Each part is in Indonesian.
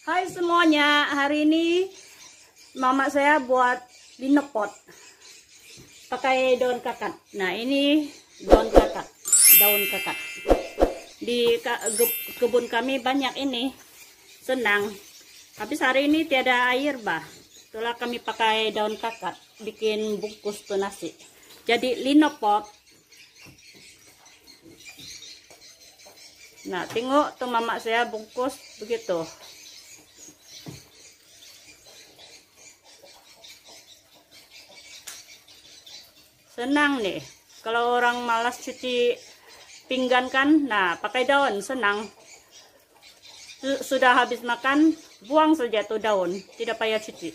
Hai semuanya, hari ini mama saya buat linopot pakai daun kakat. Nah ini daun kakat, daun kakat Di kebun kami banyak ini, senang. Tapi hari ini tiada air bah, itulah kami pakai daun kakat bikin bungkus tuh nasi. Jadi linopot. Nah tengok tuh mama saya bungkus begitu. senang nih kalau orang malas cuci pinggan kan nah pakai daun senang sudah habis makan buang saja tuh daun tidak payah cuci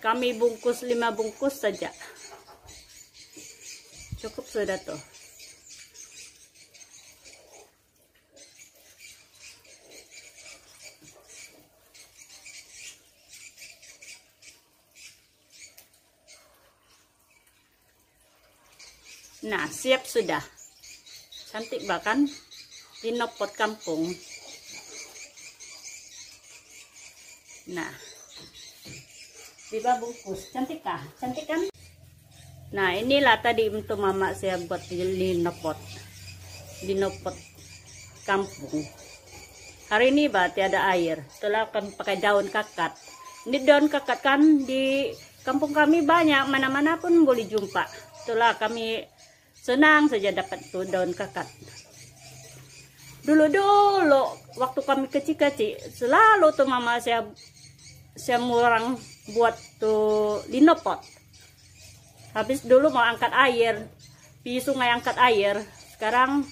Kami bungkus lima bungkus saja. Cukup sudah tuh. Nah, siap sudah. Cantik bahkan pot kampung. Nah tiba bungkus? Cantik kah? Cantik kan? Nah, inilah tadi untuk mama saya buat di di Linopot kampung. Hari ini berarti ada air. setelah akan pakai daun kakat. Ini daun kakat kan di kampung kami banyak, mana-mana pun boleh jumpa. setelah kami senang saja dapat tuh daun kakat dulu dulu waktu kami kecil-kecil selalu tuh mama saya saya murang buat tuh linopot habis dulu mau angkat air di sungai angkat air sekarang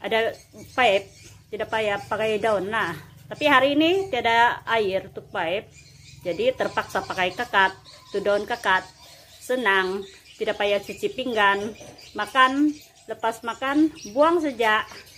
ada pipe tidak payah pakai daun nah tapi hari ini tidak air untuk pipe jadi terpaksa pakai kekat tuh daun kekat senang tidak payah cuci pinggan makan lepas makan buang sejak